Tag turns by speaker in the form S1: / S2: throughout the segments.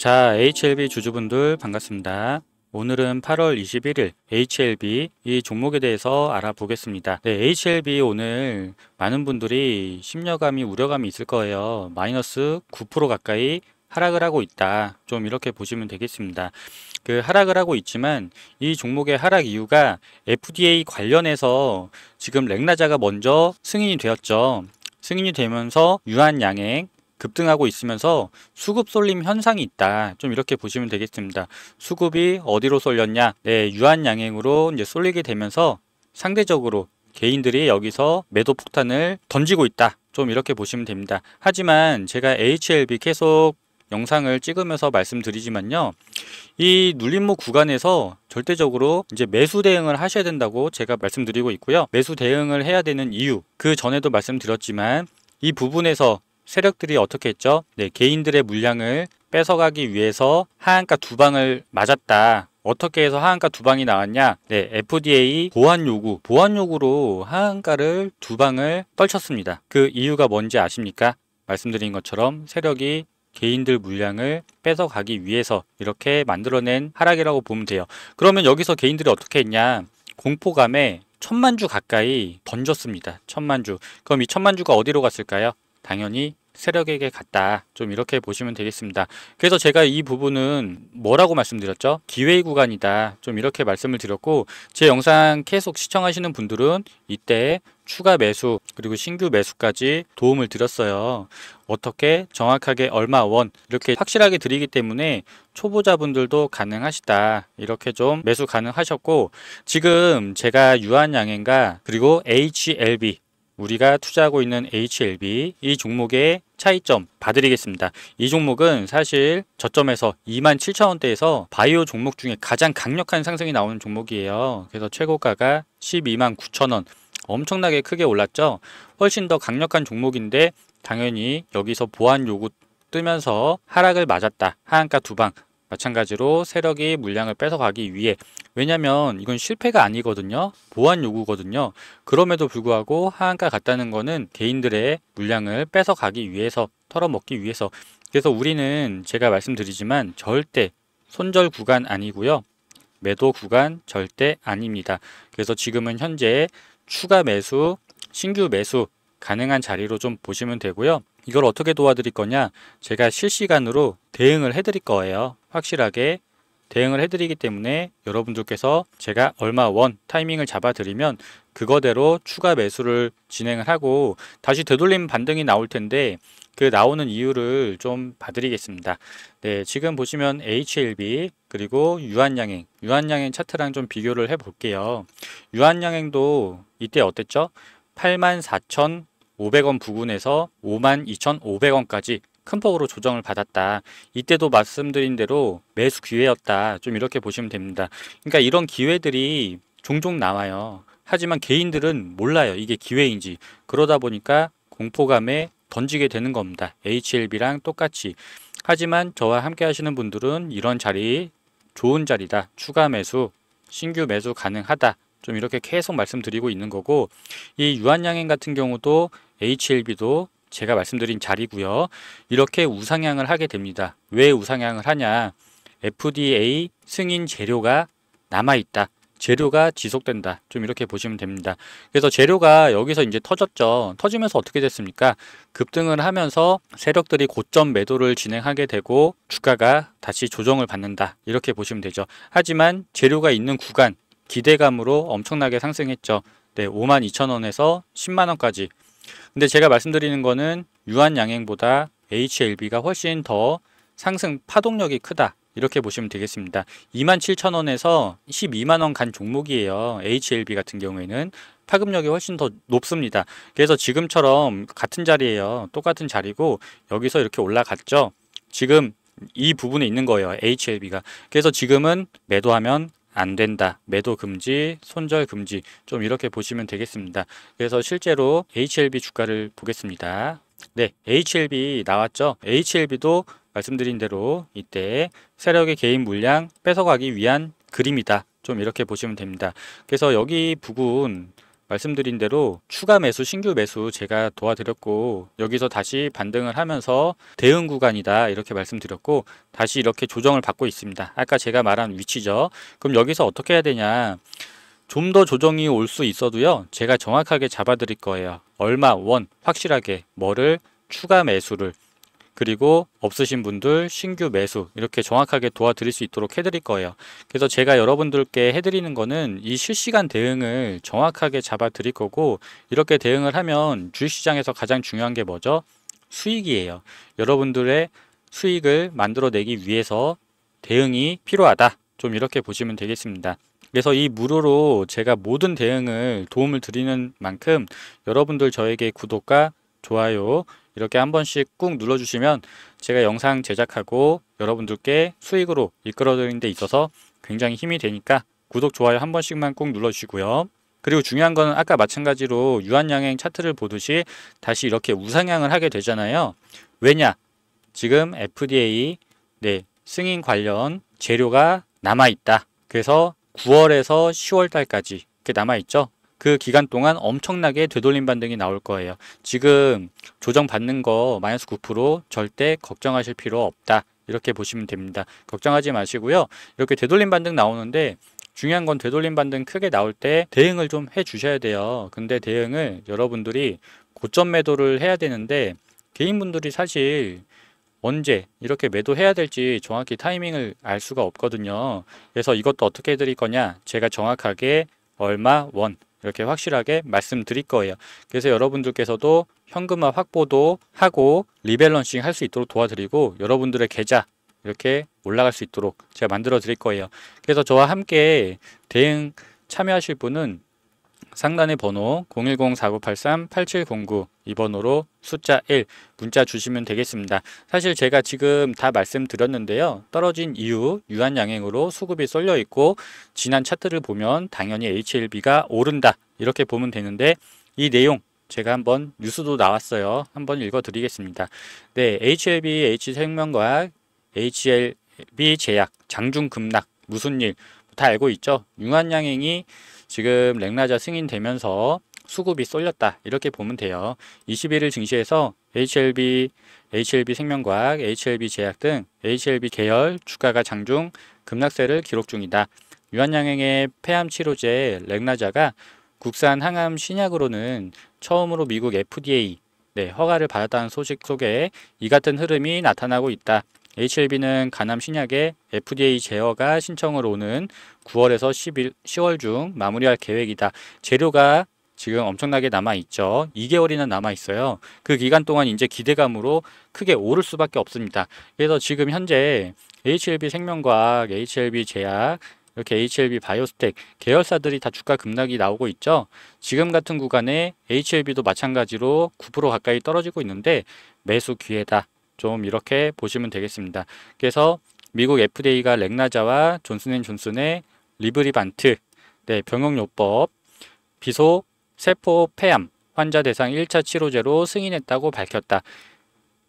S1: 자, HLB 주주분들 반갑습니다. 오늘은 8월 21일 HLB 이 종목에 대해서 알아보겠습니다. 네, HLB 오늘 많은 분들이 심려감이 우려감이 있을 거예요. 마이너스 9% 가까이 하락을 하고 있다. 좀 이렇게 보시면 되겠습니다. 그 하락을 하고 있지만 이 종목의 하락 이유가 FDA 관련해서 지금 렉나자가 먼저 승인이 되었죠. 승인이 되면서 유한 양행 급등하고 있으면서 수급 쏠림 현상이 있다. 좀 이렇게 보시면 되겠습니다. 수급이 어디로 쏠렸냐? 네, 유한 양행으로 이제 쏠리게 되면서 상대적으로 개인들이 여기서 매도 폭탄을 던지고 있다. 좀 이렇게 보시면 됩니다. 하지만 제가 HLB 계속 영상을 찍으면서 말씀드리지만요. 이 눌림목 구간에서 절대적으로 이제 매수 대응을 하셔야 된다고 제가 말씀드리고 있고요. 매수 대응을 해야 되는 이유. 그 전에도 말씀드렸지만 이 부분에서 세력들이 어떻게 했죠? 네, 개인들의 물량을 뺏어가기 위해서 하한가 두 방을 맞았다. 어떻게 해서 하한가 두 방이 나왔냐? 네, FDA 보안 요구, 보안 요구로 하한가를 두 방을 떨쳤습니다. 그 이유가 뭔지 아십니까? 말씀드린 것처럼 세력이 개인들 물량을 뺏어가기 위해서 이렇게 만들어낸 하락이라고 보면 돼요. 그러면 여기서 개인들이 어떻게 했냐? 공포감에 천만 주 가까이 던졌습니다. 천만 주. 그럼 이 천만 주가 어디로 갔을까요? 당연히 세력에게 갔다. 좀 이렇게 보시면 되겠습니다. 그래서 제가 이 부분은 뭐라고 말씀드렸죠? 기회의 구간이다. 좀 이렇게 말씀을 드렸고 제 영상 계속 시청하시는 분들은 이때 추가 매수 그리고 신규 매수까지 도움을 드렸어요. 어떻게 정확하게 얼마 원 이렇게 확실하게 드리기 때문에 초보자분들도 가능하시다. 이렇게 좀 매수 가능하셨고 지금 제가 유한양행과 그리고 HLB 우리가 투자하고 있는 HLB 이 종목의 차이점 봐드리겠습니다. 이 종목은 사실 저점에서 27,000원대에서 바이오 종목 중에 가장 강력한 상승이 나오는 종목이에요. 그래서 최고가가 129,000원 엄청나게 크게 올랐죠. 훨씬 더 강력한 종목인데 당연히 여기서 보안 요구 뜨면서 하락을 맞았다. 하한가 두방 마찬가지로 세력이 물량을 뺏어가기 위해 왜냐면 이건 실패가 아니거든요 보안 요구거든요 그럼에도 불구하고 하한가 같다는 거는 개인들의 물량을 뺏어가기 위해서 털어먹기 위해서 그래서 우리는 제가 말씀드리지만 절대 손절 구간 아니고요 매도 구간 절대 아닙니다 그래서 지금은 현재 추가 매수 신규 매수 가능한 자리로 좀 보시면 되고요 이걸 어떻게 도와드릴 거냐 제가 실시간으로 대응을 해드릴 거예요 확실하게 대응을 해드리기 때문에 여러분들께서 제가 얼마 원 타이밍을 잡아드리면 그거대로 추가 매수를 진행을 하고 다시 되돌림 반등이 나올 텐데 그 나오는 이유를 좀 봐드리겠습니다. 네, 지금 보시면 HLB 그리고 유한양행, 유한양행 차트랑 좀 비교를 해볼게요. 유한양행도 이때 어땠죠? 84,500원 부근에서 52,500원까지 큰 폭으로 조정을 받았다. 이때도 말씀드린 대로 매수 기회였다. 좀 이렇게 보시면 됩니다. 그러니까 이런 기회들이 종종 나와요. 하지만 개인들은 몰라요. 이게 기회인지. 그러다 보니까 공포감에 던지게 되는 겁니다. HLB랑 똑같이. 하지만 저와 함께 하시는 분들은 이런 자리 좋은 자리다. 추가 매수, 신규 매수 가능하다. 좀 이렇게 계속 말씀드리고 있는 거고 이 유한양행 같은 경우도 HLB도 제가 말씀드린 자리고요. 이렇게 우상향을 하게 됩니다. 왜 우상향을 하냐? FDA 승인 재료가 남아 있다. 재료가 지속된다. 좀 이렇게 보시면 됩니다. 그래서 재료가 여기서 이제 터졌죠. 터지면서 어떻게 됐습니까? 급등을 하면서 세력들이 고점 매도를 진행하게 되고 주가가 다시 조정을 받는다. 이렇게 보시면 되죠. 하지만 재료가 있는 구간 기대감으로 엄청나게 상승했죠. 네, 5만 2천 원에서 10만 원까지 근데 제가 말씀드리는 거는 유한 양행보다 HLB가 훨씬 더 상승 파동력이 크다. 이렇게 보시면 되겠습니다. 27,000원에서 12만원 간 종목이에요. HLB 같은 경우에는 파급력이 훨씬 더 높습니다. 그래서 지금처럼 같은 자리예요. 똑같은 자리고 여기서 이렇게 올라갔죠. 지금 이 부분에 있는 거예요. HLB가. 그래서 지금은 매도하면 안 된다. 매도 금지, 손절 금지. 좀 이렇게 보시면 되겠습니다. 그래서 실제로 HLB 주가를 보겠습니다. 네, HLB 나왔죠. HLB도 말씀드린 대로 이때 세력의 개인 물량 뺏어가기 위한 그림이다. 좀 이렇게 보시면 됩니다. 그래서 여기 부분 말씀드린 대로 추가 매수, 신규 매수 제가 도와드렸고 여기서 다시 반등을 하면서 대응 구간이다 이렇게 말씀드렸고 다시 이렇게 조정을 받고 있습니다. 아까 제가 말한 위치죠. 그럼 여기서 어떻게 해야 되냐. 좀 더 조정이 올 수 있어도요. 제가 정확하게 잡아드릴 거예요. 얼마, 원, 확실하게 뭐를 추가 매수를 그리고 없으신 분들 신규 매수 이렇게 정확하게 도와드릴 수 있도록 해드릴 거예요. 그래서 제가 여러분들께 해드리는 거는 이 실시간 대응을 정확하게 잡아 드릴 거고 이렇게 대응을 하면 주식시장에서 가장 중요한 게 뭐죠? 수익이에요. 여러분들의 수익을 만들어내기 위해서 대응이 필요하다. 좀 이렇게 보시면 되겠습니다. 그래서 이 무료로 제가 모든 대응을 도움을 드리는 만큼 여러분들 저에게 구독과 좋아요 이렇게 한 번씩 꾹 눌러주시면 제가 영상 제작하고 여러분들께 수익으로 이끌어드리는 데 있어서 굉장히 힘이 되니까 구독, 좋아요 한 번씩만 꾹 눌러주시고요. 그리고 중요한 거는 아까 마찬가지로 유한양행 차트를 보듯이 다시 이렇게 우상향을 하게 되잖아요. 왜냐? 지금 FDA 네, 승인 관련 재료가 남아있다. 그래서 9월에서 10월 달까지 이렇게 남아있죠. 그 기간 동안 엄청나게 되돌림 반등이 나올 거예요. 지금 조정 받는 거 마이너스 9% 절대 걱정하실 필요 없다. 이렇게 보시면 됩니다. 걱정하지 마시고요. 이렇게 되돌림 반등 나오는데 중요한 건 되돌림 반등 크게 나올 때 대응을 좀 해 주셔야 돼요. 근데 대응을 여러분들이 고점 매도를 해야 되는데 개인분들이 사실 언제 이렇게 매도해야 될지 정확히 타이밍을 알 수가 없거든요. 그래서 이것도 어떻게 해드릴 거냐? 제가 정확하게 얼마 원 이렇게 확실하게 말씀드릴 거예요. 그래서 여러분들께서도 현금화 확보도 하고 리밸런싱 할 수 있도록 도와드리고 여러분들의 계좌 이렇게 올라갈 수 있도록 제가 만들어 드릴 거예요. 그래서 저와 함께 대응 참여하실 분은 상단의 번호 010-4983-8709 2번으로 숫자 1 문자 주시면 되겠습니다. 사실 제가 지금 다 말씀드렸는데요. 떨어진 이후 유한양행으로 수급이 쏠려 있고 지난 차트를 보면 당연히 HLB가 오른다 이렇게 보면 되는데 이 내용 제가 한번 뉴스도 나왔어요. 한번 읽어드리겠습니다. 네, HLB H생명과학 HLB 제약 장중급락 무슨 일 다 알고 있죠. 융한양행이 지금 렉나자 승인되면서 수급이 쏠렸다 이렇게 보면 돼요. 21일 증시에서 HLB, HLB 생명과학, HLB 제약 등 HLB 계열 주가가 장중 급락세를 기록 중이다. 유한양행의 폐암치료제 렉나자가 국산 항암 신약으로는 처음으로 미국 FDA 네, 허가를 받았다는 소식 속에 이 같은 흐름이 나타나고 있다. HLB는 간암 신약에 FDA 제어가 신청을 오는 9월에서 11, 10월 중 마무리할 계획이다. 재료가 지금 엄청나게 남아있죠. 2개월이나 남아있어요. 그 기간 동안 이제 기대감으로 크게 오를 수밖에 없습니다. 그래서 지금 현재 HLB 생명과학, HLB 제약, 이렇게 HLB 바이오스텍 계열사들이 다 주가 급락이 나오고 있죠. 지금 같은 구간에 HLB도 마찬가지로 9% 가까이 떨어지고 있는데 매수 기회다. 좀 이렇게 보시면 되겠습니다. 그래서 미국 FDA가 렉나자와 존슨앤존슨의 리브리반트, 네, 병용요법, 비소 세포 폐암 환자 대상 1차 치료제로 승인했다고 밝혔다.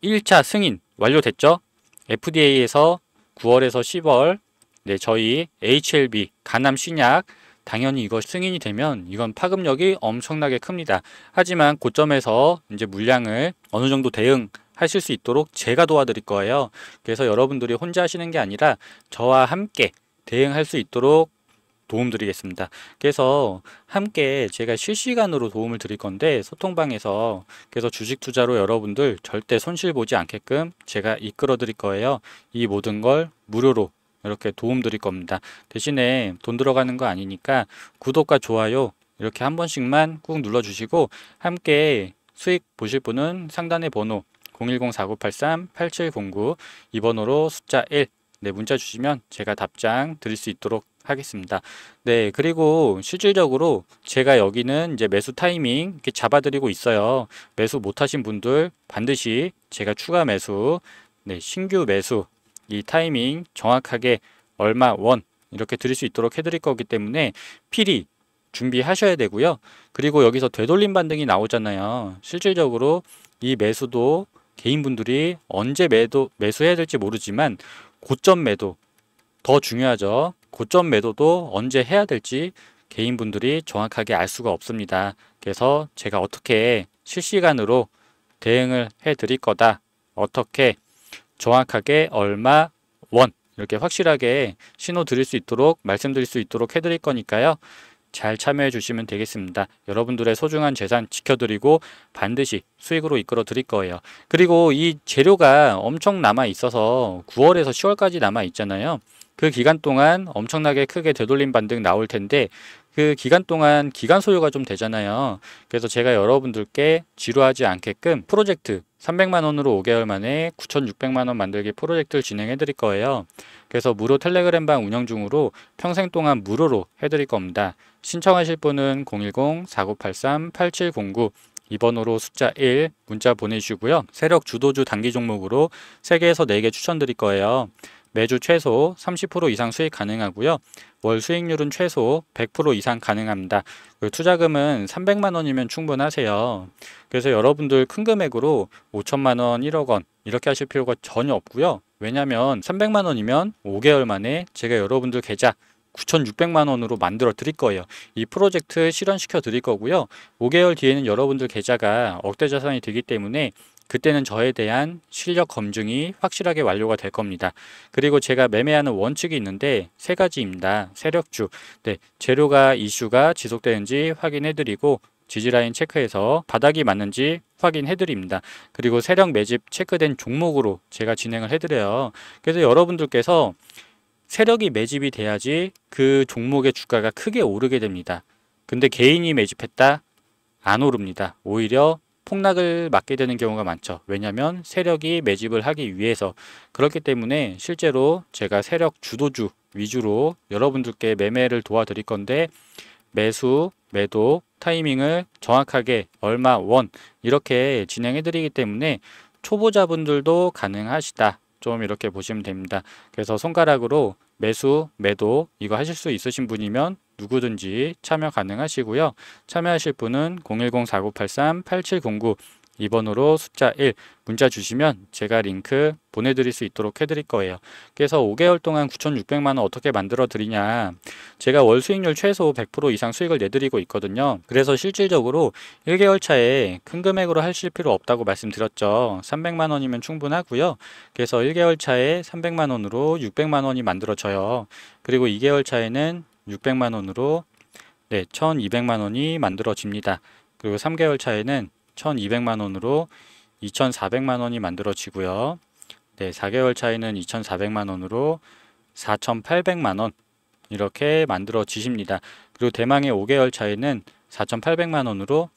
S1: 1차 승인 완료됐죠? FDA에서 9월에서 10월 네, 저희 HLB 간암 신약 당연히 이거 승인이 되면 이건 파급력이 엄청나게 큽니다. 하지만 고점에서 이제 물량을 어느 정도 대응 하실 수 있도록 제가 도와드릴 거예요. 그래서 여러분들이 혼자 하시는 게 아니라 저와 함께 대응할 수 있도록 도움드리겠습니다. 그래서 함께 제가 실시간으로 도움을 드릴 건데 소통방에서 그래서 주식 투자로 여러분들 절대 손실 보지 않게끔 제가 이끌어 드릴 거예요. 이 모든 걸 무료로 이렇게 도움 드릴 겁니다. 대신에 돈 들어가는 거 아니니까 구독과 좋아요 이렇게 한 번씩만 꾹 눌러주시고 함께 수익 보실 분은 상단의 번호 010-4983-8709 이 번호로 숫자 1 네, 문자 주시면 제가 답장 드릴 수 있도록 하겠습니다. 네, 그리고 실질적으로 제가 여기는 이제 매수 타이밍 이렇게 잡아드리고 있어요. 매수 못하신 분들 반드시 제가 추가 매수, 네, 신규 매수 이 타이밍 정확하게 얼마 원 이렇게 드릴 수 있도록 해드릴 거기 때문에 필히 준비하셔야 되고요. 그리고 여기서 되돌림 반등이 나오잖아요. 실질적으로 이 매수도 개인분들이 언제 매도 매수해야 될지 모르지만 고점 매도 더 중요하죠. 고점 매도도 언제 해야 될지 개인분들이 정확하게 알 수가 없습니다. 그래서 제가 어떻게 실시간으로 대응을 해 드릴 거다. 어떻게 정확하게 얼마 원 이렇게 확실하게 신호 드릴 수 있도록 말씀드릴 수 있도록 해드릴 거니까요. 잘 참여해 주시면 되겠습니다. 여러분들의 소중한 재산 지켜드리고 반드시 수익으로 이끌어 드릴 거예요. 그리고 이 재료가 엄청 남아 있어서 9월에서 10월까지 남아 있잖아요. 그 기간 동안 엄청나게 크게 되돌림 반등 나올 텐데 그 기간 동안 기간 소요가 좀 되잖아요. 그래서 제가 여러분들께 지루하지 않게끔 프로젝트 300만 원으로 5개월 만에 9,600만 원 만들기 프로젝트를 진행해 드릴 거예요. 그래서 무료 텔레그램 방 운영 중으로 평생 동안 무료로 해 드릴 겁니다. 신청하실 분은 010-4983-8709 이번호로 숫자 1 문자 보내주시고요. 세력 주도주 단기 종목으로 3개에서 4개 추천드릴 거예요. 매주 최소 30% 이상 수익 가능하고요. 월 수익률은 최소 100% 이상 가능합니다. 투자금은 300만 원이면 충분하세요. 그래서 여러분들 큰 금액으로 5천만 원, 1억 원 이렇게 하실 필요가 전혀 없고요. 왜냐하면 300만 원이면 5개월 만에 제가 여러분들 계좌 9,600만 원으로 만들어 드릴 거예요. 이 프로젝트 실현시켜 드릴 거고요. 5개월 뒤에는 여러분들 계좌가 억대 자산이 되기 때문에 그때는 저에 대한 실력 검증이 확실하게 완료가 될 겁니다. 그리고 제가 매매하는 원칙이 있는데 세 가지입니다. 세력주, 네, 재료가 이슈가 지속되는지 확인해드리고 지지라인 체크해서 바닥이 맞는지 확인해드립니다. 그리고 세력 매집 체크된 종목으로 제가 진행을 해드려요. 그래서 여러분들께서 세력이 매집이 돼야지 그 종목의 주가가 크게 오르게 됩니다. 근데 개인이 매집했다? 안 오릅니다. 오히려 폭락을 맞게 되는 경우가 많죠. 왜냐하면 세력이 매집을 하기 위해서 그렇기 때문에 실제로 제가 세력 주도주 위주로 여러분들께 매매를 도와드릴 건데 매수, 매도, 타이밍을 정확하게 얼마 원 이렇게 진행해 드리기 때문에 초보자분들도 가능하시다. 좀 이렇게 보시면 됩니다. 그래서 손가락으로 매수, 매도 이거 하실 수 있으신 분이면 누구든지 참여 가능하시고요. 참여하실 분은 010-4983-8709 2번으로 숫자 1 문자 주시면 제가 링크 보내드릴 수 있도록 해드릴 거예요. 그래서 5개월 동안 9,600만 원 어떻게 만들어 드리냐. 제가 월 수익률 최소 100% 이상 수익을 내드리고 있거든요. 그래서 실질적으로 1개월 차에 큰 금액으로 하실 필요 없다고 말씀드렸죠. 300만 원이면 충분하고요. 그래서 1개월 차에 300만 원으로 600만 원이 만들어져요. 그리고 2개월 차에는 600만 원으로 네, 1200만 원이 만들어집니다. 그리고 3개월 차에는 1200만 원으로 2400만 원이 만들어지고요. 네, 4개월 차에는 2400만 원으로 4800만 원 이렇게 만들어지십니다. 그리고 대망의 5개월 차에는 4800만 원으로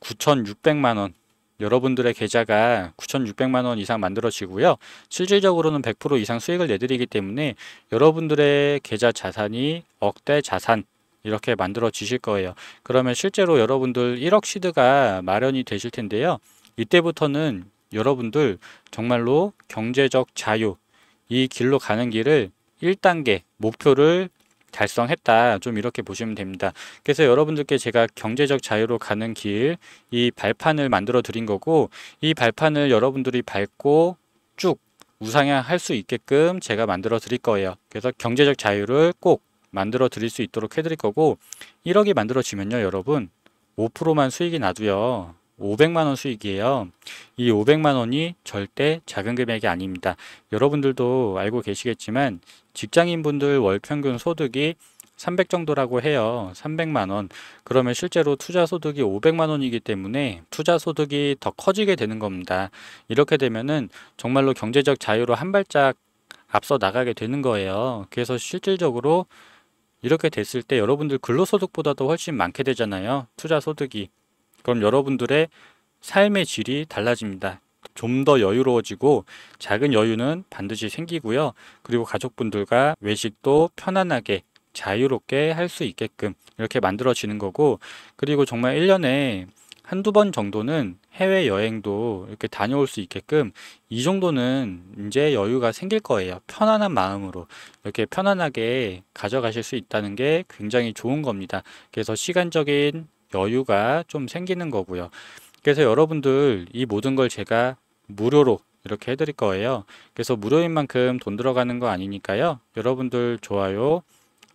S1: 9600만 원 여러분들의 계좌가 9,600만 원 이상 만들어지고요. 실질적으로는 100% 이상 수익을 내드리기 때문에 여러분들의 계좌 자산이 억대 자산 이렇게 만들어지실 거예요. 그러면 실제로 여러분들 1억 시드가 마련이 되실 텐데요. 이때부터는 여러분들 정말로 경제적 자유 이 길로 가는 길을 1단계 목표를 달성했다. 좀 이렇게 보시면 됩니다. 그래서 여러분들께 제가 경제적 자유로 가는 길 이 발판을 만들어 드린 거고 이 발판을 여러분들이 밟고 쭉 우상향할 수 있게끔 제가 만들어 드릴 거예요. 그래서 경제적 자유를 꼭 만들어 드릴 수 있도록 해드릴 거고 1억이 만들어지면요 여러분 5%만 수익이 나도요 500만 원 수익이에요. 이 500만 원이 절대 작은 금액이 아닙니다. 여러분들도 알고 계시겠지만 직장인분들 월 평균 소득이 300 정도라고 해요. 300만 원. 그러면 실제로 투자 소득이 500만 원이기 때문에 투자 소득이 더 커지게 되는 겁니다. 이렇게 되면은 정말로 경제적 자유로 한 발짝 앞서 나가게 되는 거예요. 그래서 실질적으로 이렇게 됐을 때 여러분들 근로소득보다도 훨씬 많게 되잖아요. 투자 소득이. 그럼 여러분들의 삶의 질이 달라집니다. 좀 더 여유로워지고 작은 여유는 반드시 생기고요. 그리고 가족분들과 외식도 편안하게 자유롭게 할 수 있게끔 이렇게 만들어지는 거고 그리고 정말 1년에 한두 번 정도는 해외 여행도 이렇게 다녀올 수 있게끔 이 정도는 이제 여유가 생길 거예요. 편안한 마음으로 이렇게 편안하게 가져가실 수 있다는 게 굉장히 좋은 겁니다. 그래서 시간적인 여유가 좀 생기는 거고요. 그래서 여러분들 이 모든 걸 제가 무료로 이렇게 해드릴 거예요. 그래서 무료인 만큼 돈 들어가는 거 아니니까요. 여러분들 좋아요,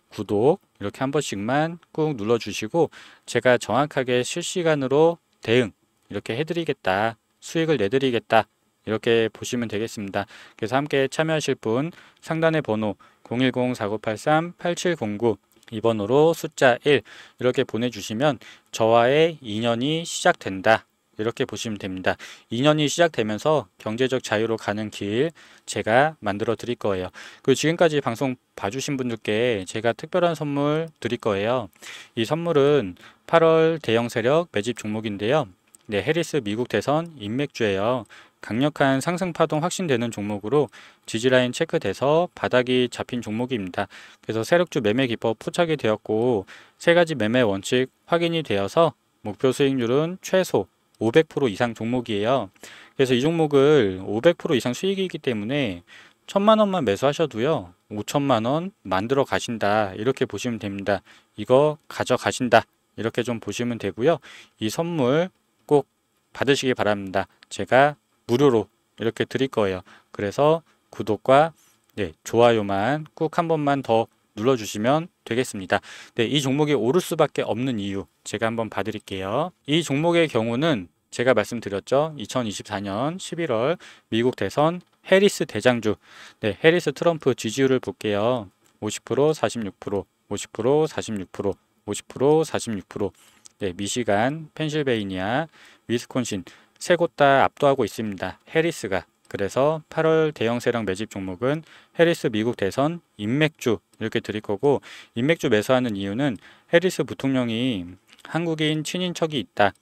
S1: 구독 이렇게 한 번씩만 꾹 눌러주시고 제가 정확하게 실시간으로 대응 이렇게 해드리겠다. 수익을 내드리겠다. 이렇게 보시면 되겠습니다. 그래서 함께 참여하실 분 상단의 번호 010-4983-8709 2번으로 숫자 1 이렇게 보내주시면 저와의 인연이 시작된다. 이렇게 보시면 됩니다. 인연이 시작되면서 경제적 자유로 가는 길 제가 만들어 드릴 거예요. 그 지금까지 방송 봐주신 분들께 제가 특별한 선물 드릴 거예요. 이 선물은 8월 대형 세력 매집 종목인데요. 네, 해리스 미국 대선 인맥주예요. 강력한 상승 파동 확신되는 종목으로 지지라인 체크돼서 바닥이 잡힌 종목입니다. 그래서 세력주 매매 기법 포착이 되었고 세 가지 매매 원칙 확인이 되어서 목표 수익률은 최소 500% 이상 종목이에요. 그래서 이 종목을 500% 이상 수익이기 때문에 천만 원만 매수하셔도요. 5천만 원 만들어 가신다. 이렇게 보시면 됩니다. 이거 가져가신다. 이렇게 좀 보시면 되고요. 이 선물 꼭 받으시기 바랍니다. 제가 무료로 이렇게 드릴 거예요. 그래서 구독과 네, 좋아요만 꾹 한 번만 더 눌러주시면 되겠습니다. 네, 이 종목이 오를 수밖에 없는 이유 제가 한번 봐드릴게요. 이 종목의 경우는 제가 말씀드렸죠. 2024년 11월 미국 대선 해리스 대장주 네, 해리스 트럼프 지지율을 볼게요. 50% 46% 50% 46% 50% 46% 네, 미시간, 펜실베이니아, 위스콘신 세곳다 압도하고 있습니다. 해리스가. 그래서 8월 대형세력 매집 종목은 해리스 미국 대선 인맥주 이렇게 드릴 거고 인맥주 매수하는 이유는 해리스 부통령이 한국인 친인척이 있다.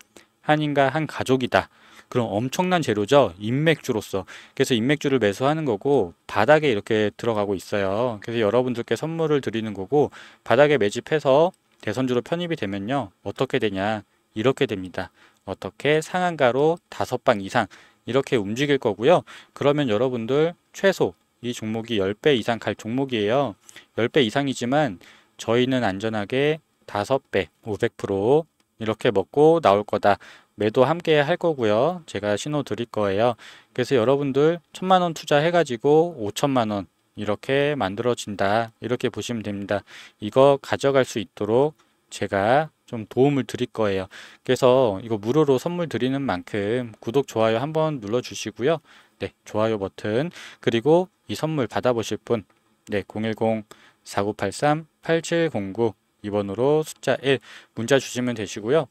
S1: 한인과 한 가족이다. 그럼 엄청난 재료죠. 인맥주로서. 그래서 인맥주를 매수하는 거고 바닥에 이렇게 들어가고 있어요. 그래서 여러분들께 선물을 드리는 거고 바닥에 매집해서 대선주로 편입이 되면요. 어떻게 되냐. 이렇게 됩니다. 어떻게 상한가로 다섯 방 이상 이렇게 움직일 거고요. 그러면 여러분들 최소 이 종목이 10배 이상 갈 종목이에요. 10배 이상이지만 저희는 안전하게 5배, 500% 이렇게 먹고 나올 거다. 매도 함께 할 거고요. 제가 신호 드릴 거예요. 그래서 여러분들 천만 원 투자해가지고 5천만 원 이렇게 만들어진다. 이렇게 보시면 됩니다. 이거 가져갈 수 있도록 제가 좀 도움을 드릴 거예요. 그래서 이거 무료로 선물 드리는 만큼 구독, 좋아요 한번 눌러주시고요. 네, 좋아요 버튼 그리고 이 선물 받아보실 분 네, 010-4983-8709 2번으로 숫자 1 문자 주시면 되시고요.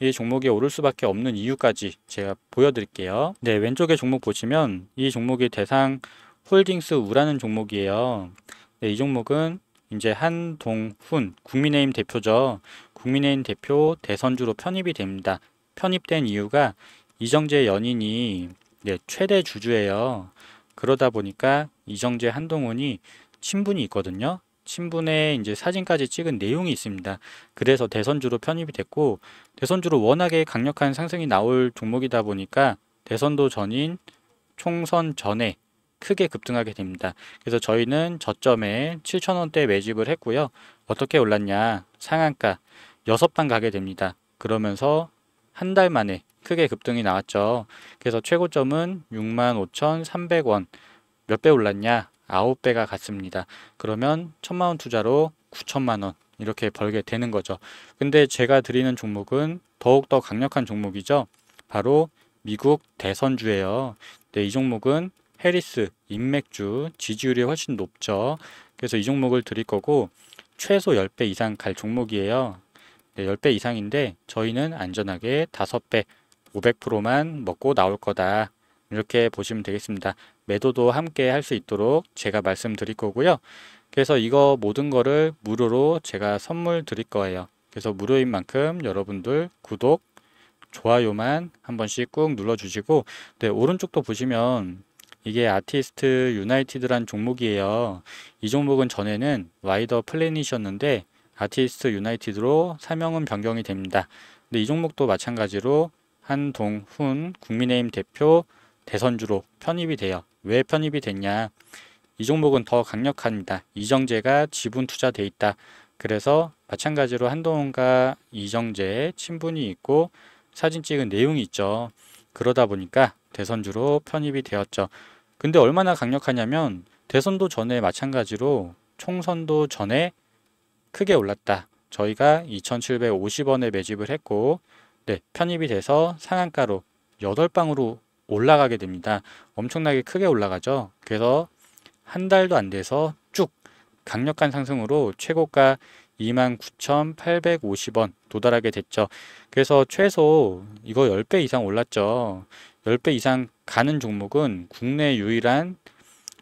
S1: 이 종목이 오를 수밖에 없는 이유까지 제가 보여드릴게요. 네, 왼쪽에 종목 보시면 이 종목이 대상 홀딩스 우라는 종목이에요. 네, 이 종목은 이제 한동훈 국민의힘 대표죠. 국민의힘 대표 대선주로 편입이 됩니다. 편입된 이유가 이정재 연인이 네, 최대 주주예요. 그러다 보니까 이정재 한동훈이 친분이 있거든요. 친분에 이제 사진까지 찍은 내용이 있습니다. 그래서 대선주로 편입이 됐고 대선주로 워낙에 강력한 상승이 나올 종목이다 보니까 대선도 전인 총선 전에 크게 급등하게 됩니다. 그래서 저희는 저점에 7,000원대 매집을 했고요. 어떻게 올랐냐? 상한가 여섯 단 가게 됩니다. 그러면서 한 달 만에 크게 급등이 나왔죠. 그래서 최고점은 65,300원. 몇 배 올랐냐? 9배가 갔습니다. 그러면 천만원 투자로 9천만원 이렇게 벌게 되는 거죠. 근데 제가 드리는 종목은 더욱더 강력한 종목이죠. 바로 미국 대선주예요. 네, 이 종목은 해리스, 인맥주, 지지율이 훨씬 높죠. 그래서 이 종목을 드릴 거고 최소 10배 이상 갈 종목이에요. 네, 10배 이상인데 저희는 안전하게 5배 500%만 먹고 나올 거다. 이렇게 보시면 되겠습니다. 매도도 함께 할 수 있도록 제가 말씀드릴 거고요. 그래서 이거 모든 거를 무료로 제가 선물 드릴 거예요. 그래서 무료인 만큼 여러분들 구독, 좋아요만 한 번씩 꾹 눌러주시고 네, 오른쪽도 보시면 이게 아티스트 유나이티드란 종목이에요. 이 종목은 전에는 와이더 플래닛이었는데 아티스트 유나이티드로 사명은 변경이 됩니다. 근데 이 종목도 마찬가지로 한동훈 국민의힘 대표 대선주로 편입이 돼요. 왜 편입이 됐냐? 이 종목은 더 강력합니다. 이정재가 지분 투자돼 있다. 그래서 마찬가지로 한동훈과 이정재의 친분이 있고 사진 찍은 내용이 있죠. 그러다 보니까 대선주로 편입이 되었죠. 근데 얼마나 강력하냐면 대선도 전에 마찬가지로 총선도 전에 크게 올랐다. 저희가 2,750원에 매집을 했고 네, 편입이 돼서 상한가로 8방으로 올라가게 됩니다. 엄청나게 크게 올라가죠. 그래서 한 달도 안 돼서 쭉 강력한 상승으로 최고가 29,850원 도달하게 됐죠. 그래서 최소 이거 10배 이상 올랐죠. 10배 이상 가는 종목은 국내 유일한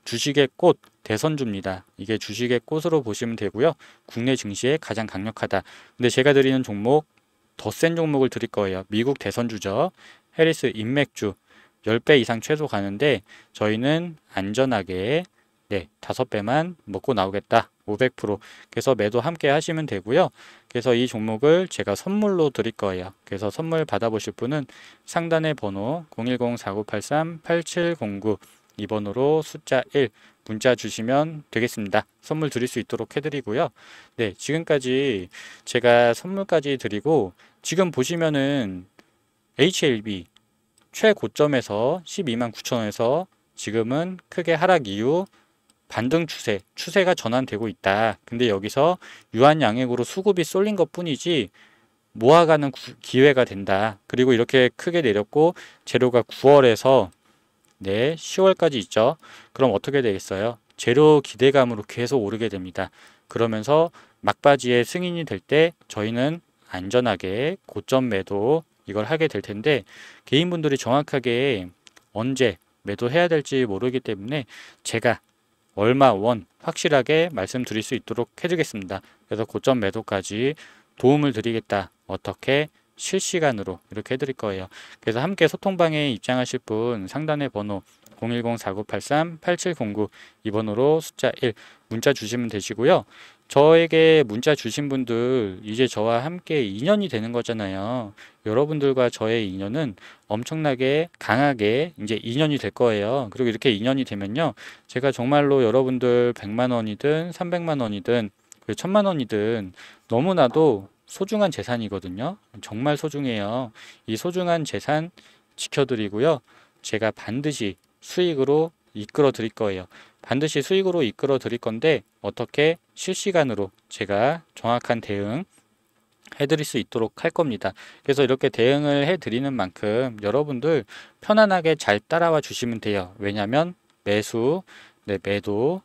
S1: 주식의 꽃 대선주입니다. 이게 주식의 꽃으로 보시면 되고요. 국내 증시에 가장 강력하다. 근데 제가 드리는 종목 더 센 종목을 드릴 거예요. 미국 대선주죠. 해리스 인맥주 10배 이상 최소 가는데 저희는 안전하게 네, 5배만 먹고 나오겠다. 500% 그래서 매도 함께 하시면 되고요. 그래서 이 종목을 제가 선물로 드릴 거예요. 그래서 선물 받아보실 분은 상단의 번호 010-4983-8709 이번호로 숫자 1 문자 주시면 되겠습니다. 선물 드릴 수 있도록 해드리고요. 네, 지금까지 제가 선물까지 드리고 지금 보시면은 HLB 최고점에서 12만 9천원에서 지금은 크게 하락 이후 반등 추세, 추세가 전환되고 있다. 근데 여기서 유한 양액으로 수급이 쏠린 것 뿐이지 모아가는 기회가 된다. 그리고 이렇게 크게 내렸고 재료가 9월에서 네, 10월까지 있죠. 그럼 어떻게 되겠어요? 재료 기대감으로 계속 오르게 됩니다. 그러면서 막바지에 승인이 될 때 저희는 안전하게 고점 매도 이걸 하게 될 텐데 개인분들이 정확하게 언제 매도해야 될지 모르기 때문에 제가 얼마 원 확실하게 말씀드릴 수 있도록 해주겠습니다. 그래서 고점 매도까지 도움을 드리겠다. 어떻게 실시간으로 이렇게 해드릴 거예요. 그래서 함께 소통방에 입장하실 분 상단의 번호 010-4983-8709 이번호로 숫자 1 문자 주시면 되시고요. 저에게 문자 주신 분들 이제 저와 함께 인연이 되는 거잖아요. 여러분들과 저의 인연은 엄청나게 강하게 이제 인연이 될 거예요. 그리고 이렇게 인연이 되면요. 제가 정말로 여러분들 100만 원이든 300만 원이든 1000만 그 원이든 너무나도 소중한 재산이거든요. 정말 소중해요. 이 소중한 재산 지켜드리고요. 제가 반드시 수익으로 이끌어 드릴 거예요. 반드시 수익으로 이끌어 드릴 건데 어떻게 실시간으로 제가 정확한 대응 해드릴 수 있도록 할 겁니다. 그래서 이렇게 대응을 해드리는 만큼 여러분들 편안하게 잘 따라와 주시면 돼요. 왜냐하면 매수, 네, 매도,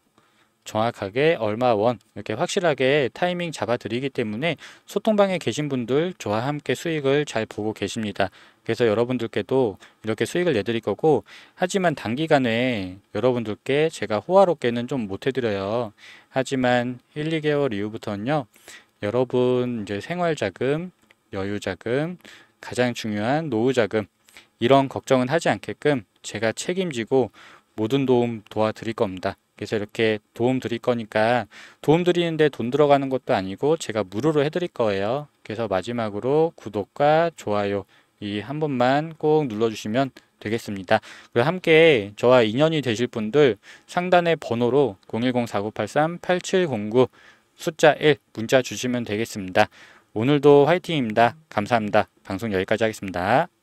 S1: 정확하게 얼마 원 이렇게 확실하게 타이밍 잡아 드리기 때문에 소통방에 계신 분들 저와 함께 수익을 잘 보고 계십니다. 그래서 여러분들께도 이렇게 수익을 내드릴 거고 하지만 단기간에 여러분들께 제가 호화롭게는 좀 못해드려요. 하지만 1, 2개월 이후부터는요. 여러분 이제 생활자금, 여유자금, 가장 중요한 노후자금 이런 걱정은 하지 않게끔 제가 책임지고 모든 도움 도와드릴 겁니다. 그래서 이렇게 도움 드릴 거니까 도움 드리는데 돈 들어가는 것도 아니고 제가 무료로 해드릴 거예요. 그래서 마지막으로 구독과 좋아요 이 한 번만 꼭 눌러주시면 되겠습니다. 그리고 함께 저와 인연이 되실 분들 상단의 번호로 010-4983-8709 숫자 1 문자 주시면 되겠습니다. 오늘도 화이팅입니다. 감사합니다. 방송 여기까지 하겠습니다.